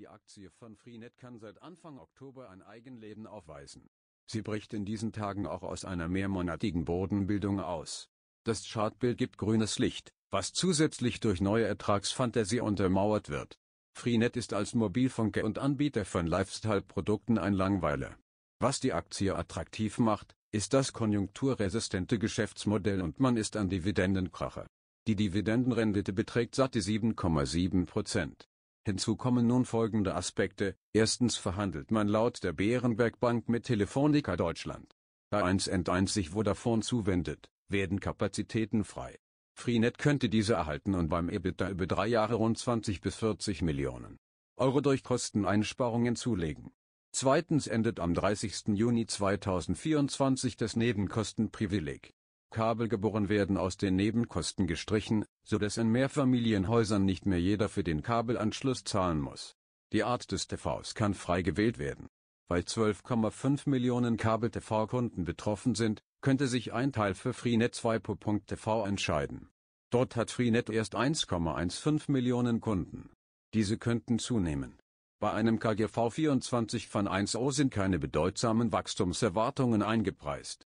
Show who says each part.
Speaker 1: Die Aktie von Freenet kann seit Anfang Oktober ein Eigenleben aufweisen. Sie bricht in diesen Tagen auch aus einer mehrmonatigen Bodenbildung aus. Das Chartbild gibt grünes Licht, was zusätzlich durch neue Ertragsfantasie untermauert wird. Freenet ist als Mobilfunke und Anbieter von Lifestyle-Produkten ein Langweiler. Was die Aktie attraktiv macht, ist das konjunkturresistente Geschäftsmodell und man ist ein Dividendenkracher. Die Dividendenrendite beträgt satte 7,7 Prozent. Hinzu kommen nun folgende Aspekte. Erstens verhandelt man laut der Bärenberg Bank mit Telefonica Deutschland. Da 1 sich Vodafone zuwendet, werden Kapazitäten frei. Freenet könnte diese erhalten und beim EBITDA über drei Jahre rund 20 bis 40 Millionen Euro durch Kosteneinsparungen zulegen. Zweitens endet am 30. Juni 2024 das Nebenkostenprivileg. Kabel geboren werden aus den Nebenkosten gestrichen, so dass in Mehrfamilienhäusern nicht mehr jeder für den Kabelanschluss zahlen muss. Die Art des TVs kann frei gewählt werden. Weil 12,5 Millionen Kabel-TV-Kunden betroffen sind, könnte sich ein Teil für Freenet 2.tv entscheiden. Dort hat Freenet erst 1,15 Millionen Kunden. Diese könnten zunehmen. Bei einem KGV 24 von 1O sind keine bedeutsamen Wachstumserwartungen eingepreist.